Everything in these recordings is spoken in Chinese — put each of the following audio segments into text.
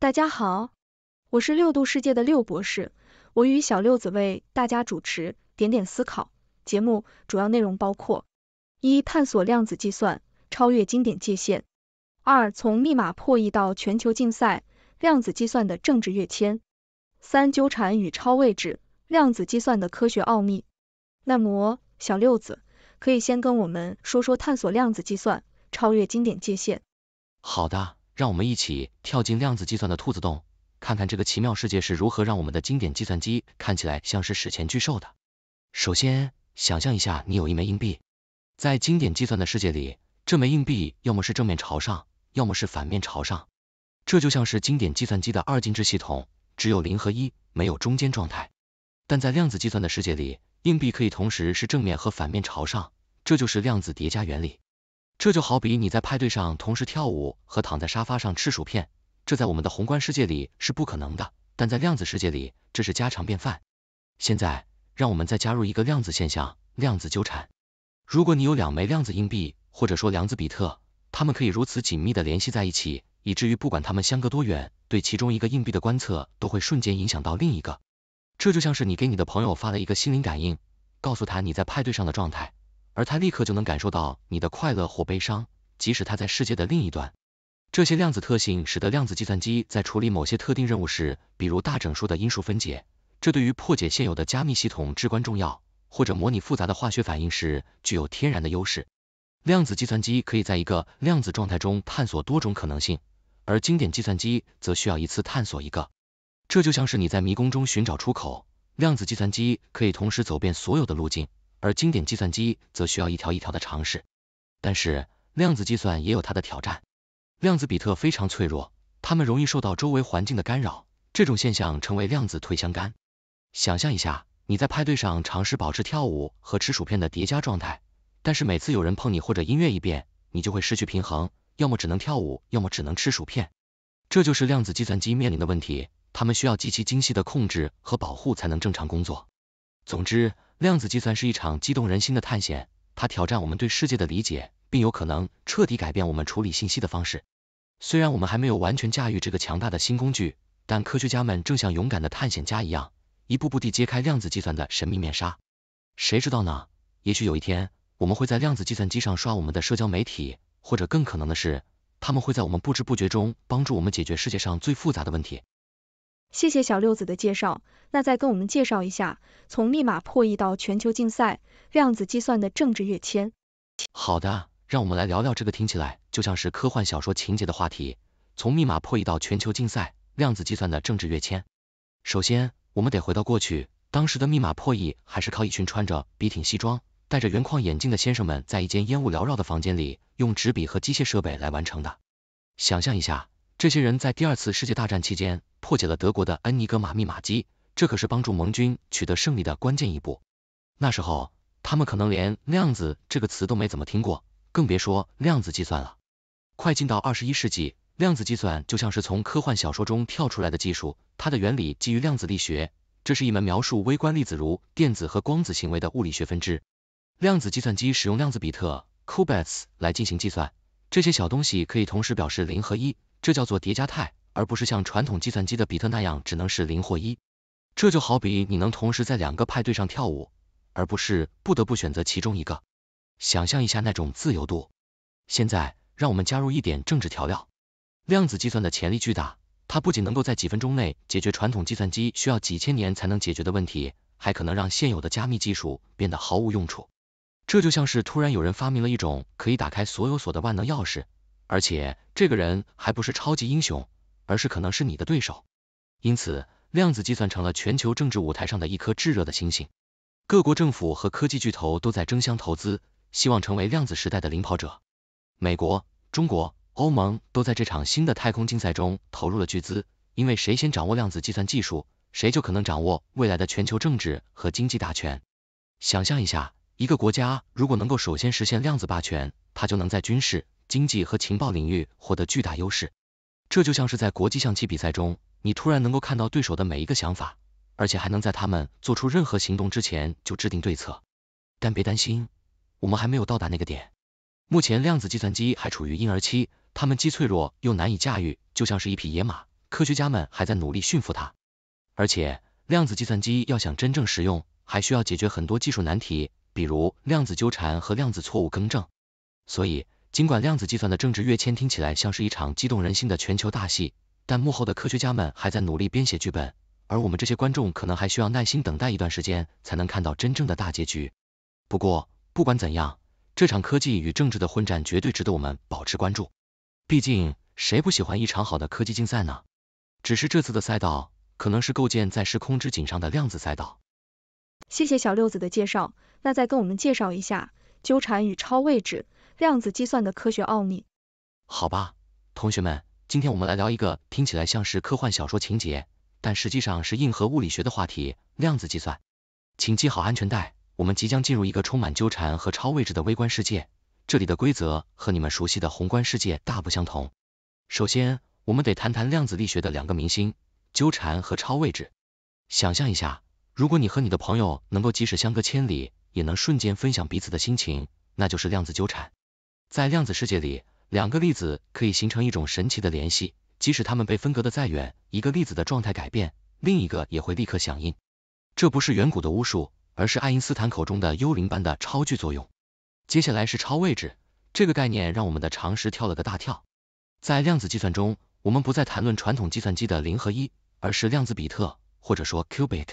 大家好，我是六度世界的六博士，我与小六子为大家主持《点点思考》节目，主要内容包括：一、探索量子计算超越经典界限；二、从密码破译到全球竞赛，量子计算的政治跃迁；三、纠缠与超位置，量子计算的科学奥秘。那么，小六子可以先跟我们说说探索量子计算超越经典界限。好的。让我们一起跳进量子计算的兔子洞，看看这个奇妙世界是如何让我们的经典计算机看起来像是史前巨兽的。首先，想象一下，你有一枚硬币，在经典计算的世界里，这枚硬币要么是正面朝上，要么是反面朝上，这就像是经典计算机的二进制系统，只有零和一，没有中间状态。但在量子计算的世界里，硬币可以同时是正面和反面朝上，这就是量子叠加原理。这就好比你在派对上同时跳舞和躺在沙发上吃薯片，这在我们的宏观世界里是不可能的，但在量子世界里，这是家常便饭。现在，让我们再加入一个量子现象——量子纠缠。如果你有两枚量子硬币，或者说量子比特，它们可以如此紧密地联系在一起，以至于不管它们相隔多远，对其中一个硬币的观测都会瞬间影响到另一个。这就像是你给你的朋友发了一个心灵感应，告诉他你在派对上的状态。而它立刻就能感受到你的快乐或悲伤，即使它在世界的另一端。这些量子特性使得量子计算机在处理某些特定任务时，比如大整数的因数分解，这对于破解现有的加密系统至关重要，或者模拟复杂的化学反应时具有天然的优势。量子计算机可以在一个量子状态中探索多种可能性，而经典计算机则需要一次探索一个。这就像是你在迷宫中寻找出口，量子计算机可以同时走遍所有的路径。而经典计算机则需要一条一条的尝试，但是量子计算也有它的挑战。量子比特非常脆弱，它们容易受到周围环境的干扰，这种现象称为量子退相干。想象一下，你在派对上尝试保持跳舞和吃薯片的叠加状态，但是每次有人碰你或者音乐一变，你就会失去平衡，要么只能跳舞，要么只能吃薯片。这就是量子计算机面临的问题，它们需要极其精细的控制和保护才能正常工作。总之。量子计算是一场激动人心的探险，它挑战我们对世界的理解，并有可能彻底改变我们处理信息的方式。虽然我们还没有完全驾驭这个强大的新工具，但科学家们正像勇敢的探险家一样，一步步地揭开量子计算的神秘面纱。谁知道呢？也许有一天，我们会在量子计算机上刷我们的社交媒体，或者更可能的是，他们会在我们不知不觉中帮助我们解决世界上最复杂的问题。谢谢小六子的介绍，那再跟我们介绍一下从密码破译到全球竞赛、量子计算的政治跃迁。好的，让我们来聊聊这个听起来就像是科幻小说情节的话题，从密码破译到全球竞赛、量子计算的政治跃迁。首先，我们得回到过去，当时的密码破译还是靠一群穿着笔挺西装、戴着圆框眼镜的先生们，在一间烟雾缭绕的房间里，用纸笔和机械设备来完成的。想象一下，这些人在第二次世界大战期间。破解了德国的恩尼格玛密码机，这可是帮助盟军取得胜利的关键一步。那时候，他们可能连量子这个词都没怎么听过，更别说量子计算了。快进到二十一世纪，量子计算就像是从科幻小说中跳出来的技术，它的原理基于量子力学，这是一门描述微观粒子如电子和光子行为的物理学分支。量子计算机使用量子比特 （qubits） 来进行计算，这些小东西可以同时表示零和一，这叫做叠加态。而不是像传统计算机的比特那样只能是零或一，这就好比你能同时在两个派对上跳舞，而不是不得不选择其中一个。想象一下那种自由度。现在，让我们加入一点政治调料。量子计算的潜力巨大，它不仅能够在几分钟内解决传统计算机需要几千年才能解决的问题，还可能让现有的加密技术变得毫无用处。这就像是突然有人发明了一种可以打开所有锁的万能钥匙，而且这个人还不是超级英雄。而是可能是你的对手，因此量子计算成了全球政治舞台上的一颗炙热的星星。各国政府和科技巨头都在争相投资，希望成为量子时代的领跑者。美国、中国、欧盟都在这场新的太空竞赛中投入了巨资，因为谁先掌握量子计算技术，谁就可能掌握未来的全球政治和经济大权。想象一下，一个国家如果能够首先实现量子霸权，它就能在军事、经济和情报领域获得巨大优势。这就像是在国际象棋比赛中，你突然能够看到对手的每一个想法，而且还能在他们做出任何行动之前就制定对策。但别担心，我们还没有到达那个点。目前，量子计算机还处于婴儿期，它们既脆弱又难以驾驭，就像是一匹野马。科学家们还在努力驯服它。而且，量子计算机要想真正实用，还需要解决很多技术难题，比如量子纠缠和量子错误更正。所以，尽管量子计算的政治跃迁听起来像是一场激动人心的全球大戏，但幕后的科学家们还在努力编写剧本，而我们这些观众可能还需要耐心等待一段时间才能看到真正的大结局。不过，不管怎样，这场科技与政治的混战绝对值得我们保持关注。毕竟，谁不喜欢一场好的科技竞赛呢？只是这次的赛道可能是构建在时空之井上的量子赛道。谢谢小六子的介绍，那再跟我们介绍一下纠缠与超位置。量子计算的科学奥秘。好吧，同学们，今天我们来聊一个听起来像是科幻小说情节，但实际上是硬核物理学的话题——量子计算。请系好安全带，我们即将进入一个充满纠缠和超位置的微观世界。这里的规则和你们熟悉的宏观世界大不相同。首先，我们得谈谈量子力学的两个明星：纠缠和超位置。想象一下，如果你和你的朋友能够即使相隔千里，也能瞬间分享彼此的心情，那就是量子纠缠。在量子世界里，两个粒子可以形成一种神奇的联系，即使它们被分隔的再远，一个粒子的状态改变，另一个也会立刻响应。这不是远古的巫术，而是爱因斯坦口中的幽灵般的超距作用。接下来是超位置，这个概念让我们的常识跳了个大跳。在量子计算中，我们不再谈论传统计算机的零和一，而是量子比特，或者说 qubit。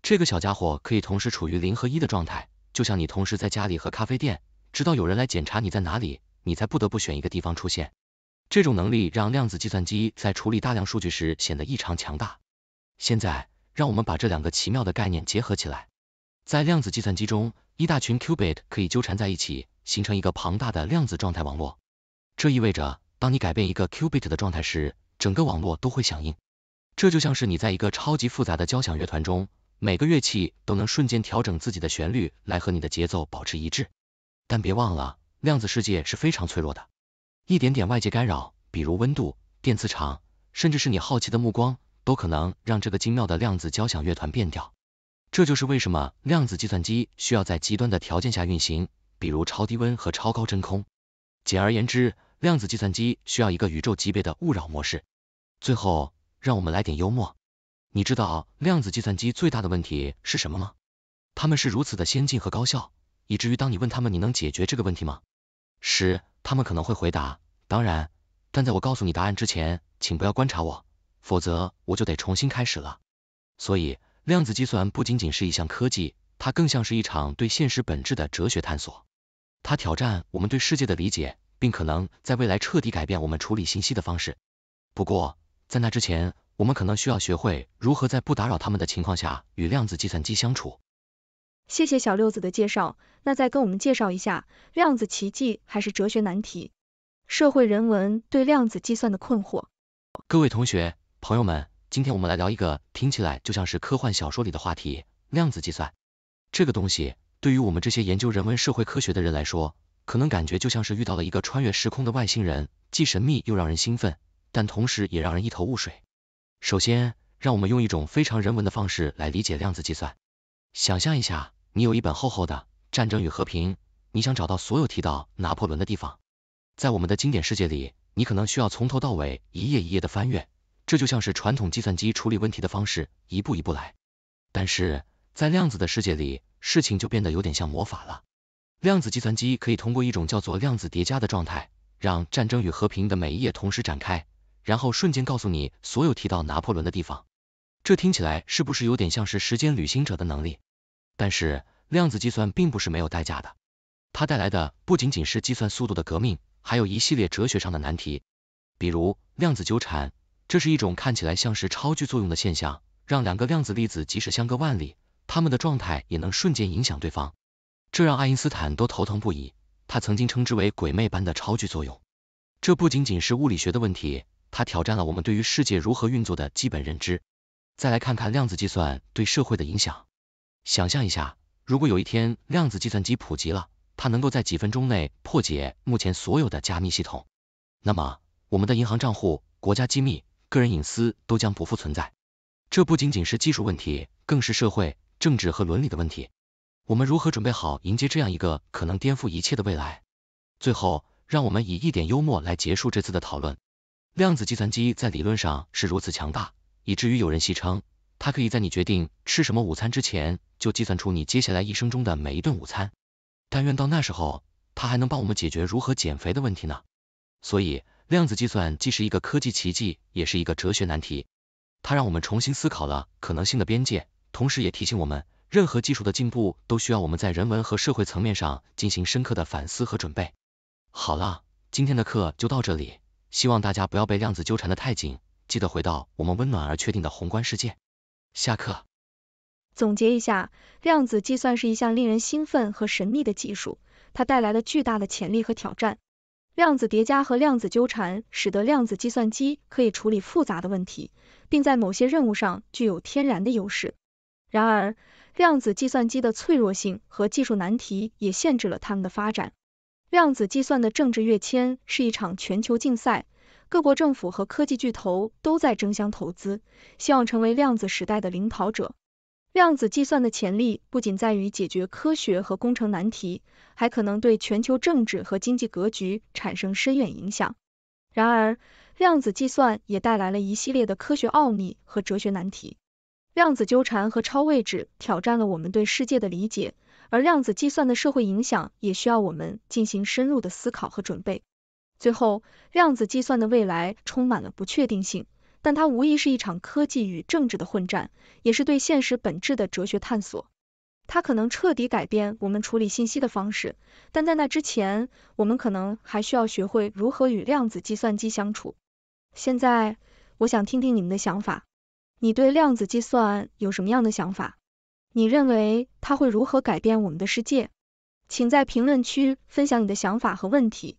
这个小家伙可以同时处于零和一的状态，就像你同时在家里和咖啡店。直到有人来检查你在哪里，你才不得不选一个地方出现。这种能力让量子计算机在处理大量数据时显得异常强大。现在，让我们把这两个奇妙的概念结合起来。在量子计算机中，一大群 qubit 可以纠缠在一起，形成一个庞大的量子状态网络。这意味着，当你改变一个 qubit 的状态时，整个网络都会响应。这就像是你在一个超级复杂的交响乐团中，每个乐器都能瞬间调整自己的旋律来和你的节奏保持一致。但别忘了，量子世界是非常脆弱的，一点点外界干扰，比如温度、电磁场，甚至是你好奇的目光，都可能让这个精妙的量子交响乐团变调。这就是为什么量子计算机需要在极端的条件下运行，比如超低温和超高真空。简而言之，量子计算机需要一个宇宙级别的勿扰模式。最后，让我们来点幽默。你知道量子计算机最大的问题是什么吗？它们是如此的先进和高效。以至于当你问他们你能解决这个问题吗？时，他们可能会回答当然，但在我告诉你答案之前，请不要观察我，否则我就得重新开始了。所以，量子计算不仅仅是一项科技，它更像是一场对现实本质的哲学探索。它挑战我们对世界的理解，并可能在未来彻底改变我们处理信息的方式。不过，在那之前，我们可能需要学会如何在不打扰他们的情况下与量子计算机相处。谢谢小六子的介绍，那再跟我们介绍一下量子奇迹还是哲学难题，社会人文对量子计算的困惑。各位同学、朋友们，今天我们来聊一个听起来就像是科幻小说里的话题——量子计算。这个东西对于我们这些研究人文社会科学的人来说，可能感觉就像是遇到了一个穿越时空的外星人，既神秘又让人兴奋，但同时也让人一头雾水。首先，让我们用一种非常人文的方式来理解量子计算，想象一下。你有一本厚厚的《战争与和平》，你想找到所有提到拿破仑的地方。在我们的经典世界里，你可能需要从头到尾一页一页的翻阅，这就像是传统计算机处理问题的方式，一步一步来。但是在量子的世界里，事情就变得有点像魔法了。量子计算机可以通过一种叫做量子叠加的状态，让《战争与和平》的每一页同时展开，然后瞬间告诉你所有提到拿破仑的地方。这听起来是不是有点像是时间旅行者的能力？但是，量子计算并不是没有代价的。它带来的不仅仅是计算速度的革命，还有一系列哲学上的难题，比如量子纠缠。这是一种看起来像是超距作用的现象，让两个量子粒子即使相隔万里，它们的状态也能瞬间影响对方。这让爱因斯坦都头疼不已，他曾经称之为鬼魅般的超距作用。这不仅仅是物理学的问题，它挑战了我们对于世界如何运作的基本认知。再来看看量子计算对社会的影响。想象一下，如果有一天量子计算机普及了，它能够在几分钟内破解目前所有的加密系统，那么我们的银行账户、国家机密、个人隐私都将不复存在。这不仅仅是技术问题，更是社会、政治和伦理的问题。我们如何准备好迎接这样一个可能颠覆一切的未来？最后，让我们以一点幽默来结束这次的讨论。量子计算机在理论上是如此强大，以至于有人戏称。它可以在你决定吃什么午餐之前，就计算出你接下来一生中的每一顿午餐。但愿到那时候，它还能帮我们解决如何减肥的问题呢？所以，量子计算既是一个科技奇迹，也是一个哲学难题。它让我们重新思考了可能性的边界，同时也提醒我们，任何技术的进步都需要我们在人文和社会层面上进行深刻的反思和准备。好了，今天的课就到这里，希望大家不要被量子纠缠的太紧，记得回到我们温暖而确定的宏观世界。下课。总结一下，量子计算是一项令人兴奋和神秘的技术，它带来了巨大的潜力和挑战。量子叠加和量子纠缠使得量子计算机可以处理复杂的问题，并在某些任务上具有天然的优势。然而，量子计算机的脆弱性和技术难题也限制了它们的发展。量子计算的政治跃迁是一场全球竞赛。各国政府和科技巨头都在争相投资，希望成为量子时代的领跑者。量子计算的潜力不仅在于解决科学和工程难题，还可能对全球政治和经济格局产生深远影响。然而，量子计算也带来了一系列的科学奥秘和哲学难题。量子纠缠和超位置挑战了我们对世界的理解，而量子计算的社会影响也需要我们进行深入的思考和准备。最后，量子计算的未来充满了不确定性，但它无疑是一场科技与政治的混战，也是对现实本质的哲学探索。它可能彻底改变我们处理信息的方式，但在那之前，我们可能还需要学会如何与量子计算机相处。现在，我想听听你们的想法，你对量子计算有什么样的想法？你认为它会如何改变我们的世界？请在评论区分享你的想法和问题。